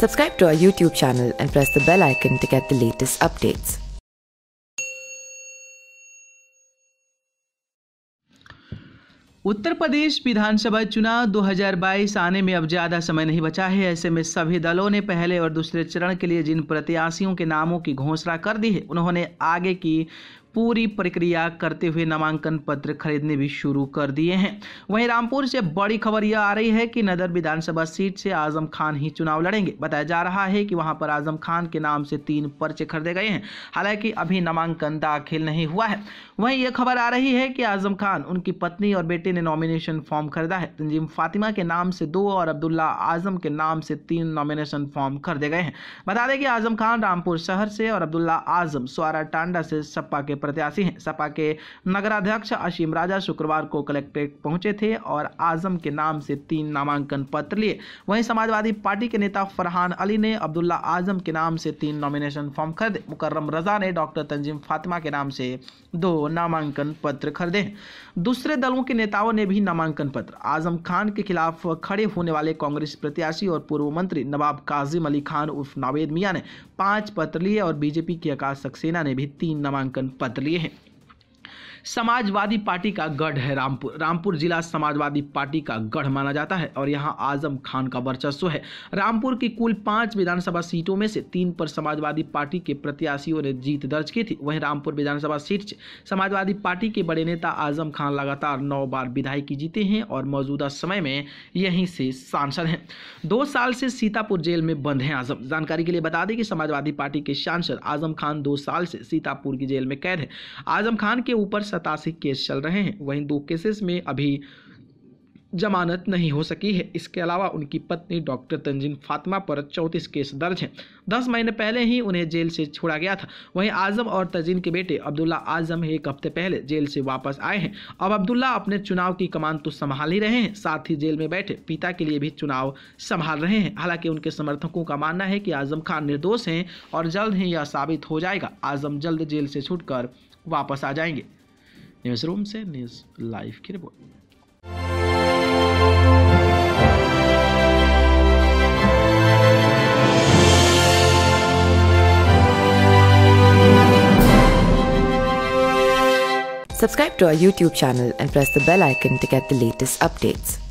Subscribe to our YouTube channel and press the bell icon to get the latest updates. उत्तर प्रदेश विधानसभा चुनाव 2022 आने में अब ज़्यादा समय नहीं बचा है ऐसे में सभी दलों ने पहले और दूसरे चरण के लिए जिन प्रत्याशियों के नामों की घोषणा कर दी है उन्होंने आगे की पूरी प्रक्रिया करते हुए नामांकन पत्र खरीदने भी शुरू कर दिए हैं वहीं रामपुर से बड़ी खबर यह आ रही है कि नदर विधानसभा सीट से आजम खान ही चुनाव लड़ेंगे बताया जा रहा है कि वहां पर आजम खान के नाम से तीन पर्चे खरीदे गए हैं हालांकि अभी नामांकन दाखिल नहीं हुआ है वहीं यह खबर आ रही है कि आजम खान उनकी पत्नी और बेटे ने नॉमिनेशन फॉर्म खरीदा है तंजीम फातिमा के नाम से दो और अब्दुल्ला आजम के नाम से तीन नॉमिनेशन फॉर्म खरीदे गए हैं बता दें कि आजम खान रामपुर शहर से और अब्दुल्ला आजम स्वारा टांडा से सपा के प्रत्याशी हैं सपा के नगराध्यक्ष असीम राजा शुक्रवार को कलेक्ट्रेट पहुंचे थे और आजम के नाम से तीन नामांकन पत्र लिए वहीं समाजवादी पार्टी के नेता फरहान अली ने अब्दुल्ला आजम के नाम से तीन नॉमिनेशन फॉर्म खरीदे मुकर्रम रजा ने डॉक्टर तंजीम फातिमा के नाम से दो नामांकन पत्र खरीदे दूसरे दलों के नेताओं ने भी नामांकन पत्र आजम खान के खिलाफ खड़े होने वाले कांग्रेस प्रत्याशी और पूर्व मंत्री नवाब काजिम अली खान उर्फ नावेद मियाँ ने पाँच पत्र लिए और बीजेपी की आकाश सक्सेना ने भी तीन नामांकन पत्र लिए हैं समाजवादी पार्टी का गढ़ है रामपुर रामपुर जिला समाजवादी पार्टी का गढ़ माना जाता है और यहाँ आजम खान का वर्चस्व है रामपुर की कुल पांच विधानसभा सीटों में से तीन पर समाजवादी पार्टी के प्रत्याशियों ने जीत दर्ज की थी वहीं रामपुर विधानसभा सीट से समाजवादी पार्टी के बड़े नेता आजम खान लगातार नौ बार विधायकी जीते हैं और मौजूदा समय में यहीं से सांसद हैं दो साल से सीतापुर जेल में बंद हैं आजम जानकारी के लिए बता दें कि समाजवादी पार्टी के सांसद आजम खान दो साल से सीतापुर की जेल में कैद है आजम खान के ऊपर सतासी केस चल रहे हैं वहीं दो केसेस में अभी जमानत नहीं हो सकी है इसके अलावा उनकी पत्नी डॉक्टर तंजीन फातिमा पर चौंतीस केस दर्ज हैं दस महीने पहले ही उन्हें जेल से छोड़ा गया था वहीं आजम और तजीन के बेटे अब्दुल्ला आजम एक हफ्ते पहले जेल से वापस आए हैं अब अब्दुल्ला अपने चुनाव की कमान तो संभाल ही रहे हैं साथ ही जेल में बैठे पिता के लिए भी चुनाव संभाल रहे हैं हालांकि उनके समर्थकों का मानना है कि आजम खान निर्दोष हैं और जल्द ही यह साबित हो जाएगा आजम जल्द जेल से छूट वापस आ जाएंगे Newsroom-se News Live की report Subscribe to our YouTube channel and press the bell icon to get the latest updates.